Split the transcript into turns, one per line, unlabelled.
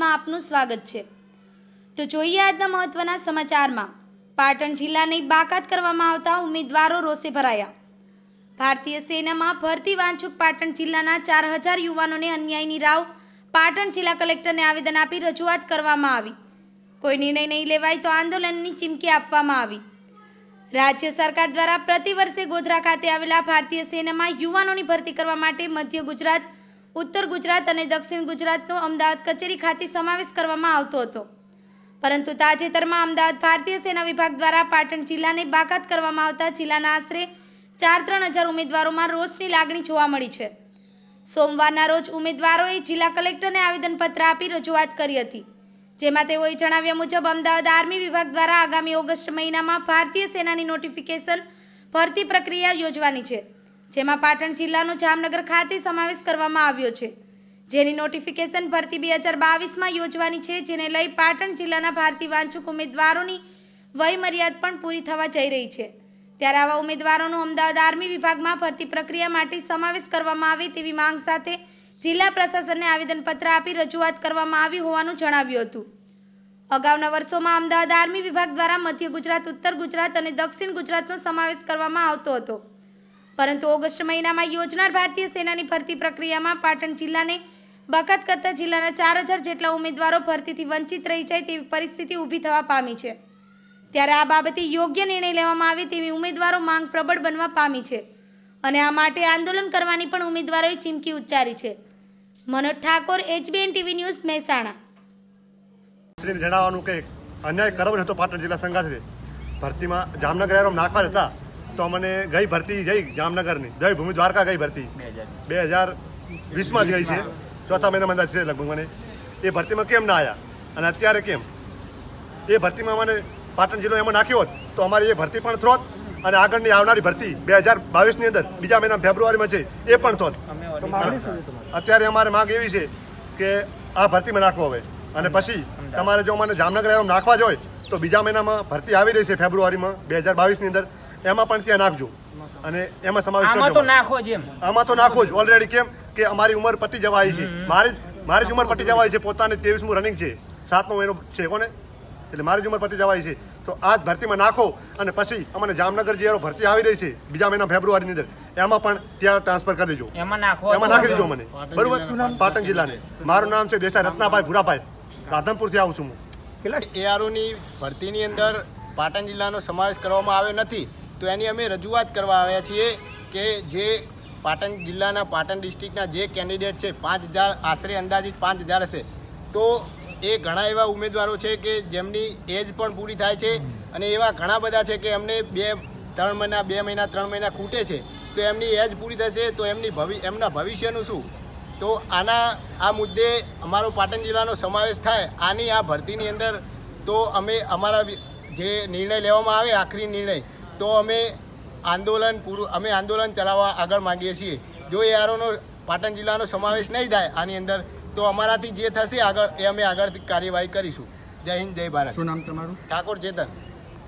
ન્યૂઝમાં આપનું સ્વાગત છે તો જોઈએ આજના મહત્વના સમાચારમાં પાટણ જિલ્લાની બાકાત કરવામાં આવતા ઉમેદવારો રોષે ભરાયા ભારતીય સેનામાં ભરતી વાંચુક પાટણ જિલ્લાના ચાર હજાર યુવાનોને અન્યાયની રાવ પાટણ જિલ્લા કલેક્ટરને આવેદન આપી રજૂઆત કરવામાં આવી કોઈ નિર્ણય નહીં લેવાય તો આંદોલનની ચીમકી આપવામાં આવી રાજ્ય સરકાર દ્વારા પ્રતિ વર્ષે ગોધરા ખાતે આવેલા ભારતીય સેનામાં યુવાનોની ભરતી કરવા માટે મધ્ય ગુજરાત ઉત્તર ગુજરાત અને દક્ષિણ ગુજરાતનો અમદાવાદ કચેરી ખાતે સમાવેશ કરવામાં આવતો હતો પરંતુ તાજેતરમાં અમદાવાદ ભારતીય સેના વિભાગ દ્વારા પાટણ જિલ્લાને બાકાત કરવામાં આવતા જિલ્લાના આશરે ચાર ત્રણ હજાર ઉમેદવારોમાં રોષની લાગણી જોવા મળી છે સોમવારના રોજ ઉમેદવારોએ જિલ્લા કલેક્ટરને આવેદનપત્ર આપી રજૂઆત કરી હતી જેમાં તેઓએ જણાવ્યા મુજબ અમદાવાદ આર્મી વિભાગ દ્વારા આગામી ઓગસ્ટ મહિનામાં ભારતીય સેનાની નોટિફિકેશન ભરતી પ્રક્રિયા યોજવાની છે જેમાં પાટણ જિલ્લાનો જામનગર ખાતે સમાવેશ કરવામાં આવ્યો છે જેની નોટિફિકેશન ભરતી બે હજાર બાવીસમાં યોજવાની છે જેને લઈ પાટણ જિલ્લાના ભારતી વાંચક ઉમેદવારોની વયમર્યાદ પણ પૂરી થવા જઈ રહી છે ત્યારે આવા ઉમેદવારોનો અમદાવાદ આર્મી વિભાગમાં ભરતી પ્રક્રિયા માટે સમાવેશ કરવામાં આવે તેવી માંગ સાથે જિલ્લા પ્રશાસનને આવેદનપત્ર આપી રજૂઆત કરવામાં આવી હોવાનું જણાવ્યું હતું અગાઉના વર્ષોમાં અમદાવાદ આર્મી વિભાગ દ્વારા મધ્ય ગુજરાત ઉત્તર ગુજરાત અને દક્ષિણ ગુજરાતનો સમાવેશ કરવામાં આવતો હતો પરંતુ ઓગસ્ટ મહિનામાં યોજનાર ભારતીય સેનાની ભરતી પ્રક્રિયામાં પાટણ જિલ્લાને બખત કરતા જિલ્લાના ચાર હજાર જેટલા ઉમેદવારો ભરતીથી વંચિત રહી જાય તેવી પરિસ્થિતિ ઊભી થવા પામી છે ત્યારે આ બાબતે યોગ્ય નિર્ણય લેવામાં આવે તેવી ઉમેદવારો માંગ પ્રબળ બનવા પામી છે અને આ માટે આંદોલન કરવાની પણ ઉમેદવારોએ ચીમકી ઉચ્ચારી છે Manoj Thakor HBN TV news Mehsana
જણાવવાનું કે અન્યાય કરવો હતો પાટણ જિલ્લા સંઘાથી ભરતીમાં જામનગર નાખવા હતા તો મને ગઈ ભરતી જઈ જામનગરની જય ભૂમિ દ્વારકા ગઈ ભરતી બે હજાર વીસમાં જ ગઈ છે ચોથા મહિનામાં અંદાજ છે લગભગ મને એ ભરતીમાં કેમ ના આવ્યા અને અત્યારે કેમ એ ભરતીમાં મને પાટણ જિલ્લો એમાં નાખ્યો હોત તો અમારી એ ભરતી પણ થોત અને આગળની આવનારી ભરતી બે હજાર બાવીસની અંદર બીજા મહિના ફેબ્રુઆરીમાં છે એ પણ થોત અત્યારે અમારે માગ એવી છે કે આ ભરતીમાં નાખો હવે અને પછી તમારે જો મને જામનગર નાખવા જ હોય તો બીજા મહિનામાં ભરતી આવી રહી છે ફેબ્રુઆરીમાં બે હજાર બાવીસની અંદર એમાં પણ ત્યાં નાખજો અને એમાં સમાવેશ આમાં તો
નાખો આમાં તો નાખો જ ઓલરેડી
કેમ કે અમારી ઉંમર પતી જવાય છે મારી મારી જ ઉંમર પતી જવાય છે પોતાને ત્રેવીસમું રનિંગ છે સાતમો મહિનો છે કોને એટલે મારી જ ઉંમર પતી જવાય છે તો આ જ ભરતીમાં નાખો અને પછી અમને જામનગર જે ભરતી આવી રહી છે બીજા મહિના ફેબ્રુઆરીની અંદર એમાં પણ ત્યાં ટ્રાન્સફર કરી દેજો
એમાં નાખી દેજો મને બરોબર
પાટણ જિલ્લાને મારું નામ છે દેસાઈ રત્નાભાઈ ભૂરાભાઈ રાધનપુરથી આવું છું હું એઆરઓની ભરતીની અંદર પાટણ જિલ્લાનો સમાવેશ કરવામાં આવ્યો નથી તો એની અમે રજૂઆત કરવા આવ્યા છીએ કે જે પાટણ જિલ્લાના પાટણ ડિસ્ટ્રિક્ટના જે કેન્ડિડેટ છે પાંચ હજાર આશરે અંદાજિત પાંચ હજાર હશે તો એ ઘણા એવા ઉમેદવારો છે કે જેમની એજ પણ પૂરી થાય છે અને એવા ઘણા બધા છે કે એમને બે ત્રણ મહિના બે મહિના ત્રણ મહિના ખૂટે છે તો એમની એજ પૂરી થશે તો એમની ભવિ એમના ભવિષ્યનું શું તો આના આ મુદ્દે અમારો પાટણ જિલ્લાનો સમાવેશ થાય આની આ ભરતીની અંદર તો અમે અમારા જે નિર્ણય લેવામાં આવે આખરી નિર્ણય તો અમે આંદોલન પૂરું અમે આંદોલન ચલાવવા આગળ માંગીએ છીએ જો એ આરોનો પાટણ જિલ્લાનો સમાવેશ નહીં થાય આની અંદર તો અમારાથી જે થશે આગળ એ અમે આગળથી કાર્યવાહી કરીશું જય હિન્દ જય ભારત શું નામ તમારું ઠાકોર ચેતન